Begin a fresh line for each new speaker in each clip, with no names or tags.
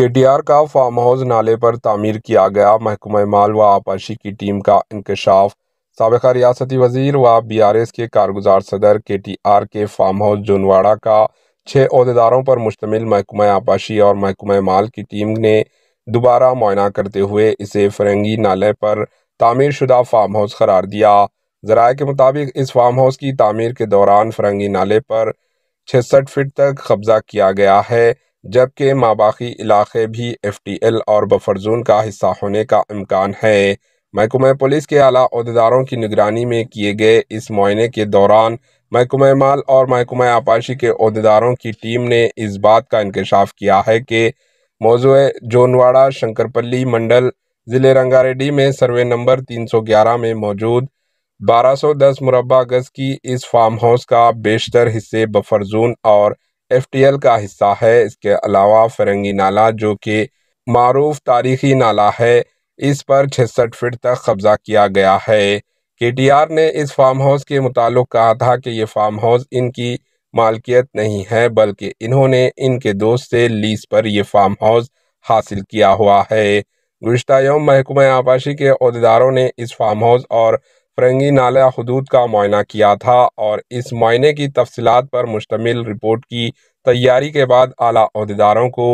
KTR का farm house नाले पर तामीर किया गया महकमा माल व आपाशी की टीम का इंकशाफ सबका रियासती वजीर व बी आर एस के कारगुजार सदर के टी आर के फार्म हाउस जुनवाड़ा का छः अहदेदारों पर मुश्तमिल महकमा आपाशी और महकमा माल की टीम ने दोबारा मुआयना करते हुए इसे फरंगी नाले पर तामीर शुदा फार्म हाउस करार दिया जराये के मुताबिक इस फार्म हाउस की तामीर के दौरान फरंगी नाले पर छसठ फिट तक कब्जा किया गया है जबकि माबाकी इलाके भी एफ टी एल और बफर जोन का हिस्सा होने का इम्कान है महकमे पुलिस के अला अहदेदारों की निगरानी में किए गए इस मुआयने के दौरान महकुम माल और महकमे आपाशी के अहदेदारों की टीम ने इस बात का इंकशाफ किया है कि मौजू जोनवाड़ा शंकरपल्ली मंडल ज़िले रंगारेड्डी में सर्वे नंबर तीन सौ ग्यारह में मौजूद बारह सौ दस मुरबा गज़ की इस फार्म हाउस का बेशतर हिस्से बफर जोन और एफटीएल का हिस्सा है इसके अलावा फरंगी नाला जो कि मरूफ तारीखी नाला है इस पर छसठ फिट तक कब्जा किया गया है के टी आर ने इस फार्म हाउस के मुताल कहा था कि ये फार्म हाउस इनकी मालकियत नहीं है बल्कि इन्होंने इनके दोस्त से लीज पर यह फार्म हाउस हासिल किया हुआ है गुज्त योम महकुमा आबाशी के अहदेदारों ने इस फार्म हाउस और फरंगी नाला हदूद का मुआयना किया था और इस मुआयने की तफसलत पर मुश्तमिल रिपोर्ट की तैयारी के बाद आला अहदेदारों को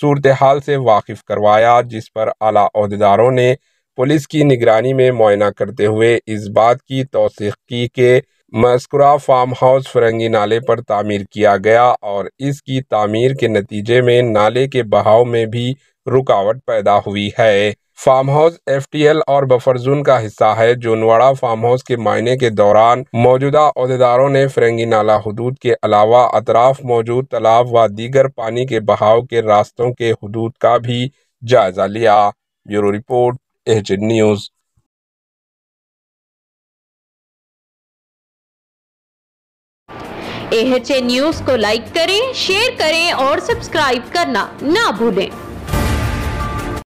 सूरत हाल से वाकिफ करवाया जिस पर आला अहदेदारों ने पुलिस की निगरानी में मुआयना करते हुए इस बात की तोसीक की कि मस्कुरा फार्म हाउस फरंगी नाले पर तामीर किया गया और इसकी तामीर के नतीजे में नाले के बहाव में भी रुकावट पैदा हुई है फार्म हाउस एल और बफर जोन का हिस्सा है जो नोड़ा फार्म हाउस के मायने के दौरान मौजूदा अहदेदारों ने फिरंगी नाला हदूद के अलावा अतराफ मौजूद तालाब व दीगर पानी के बहाव के रास्तों के हदूद का भी जायजा लिया bureau report H news H news को लाइक करें शेयर करें और सब्सक्राइब करना ना भूलें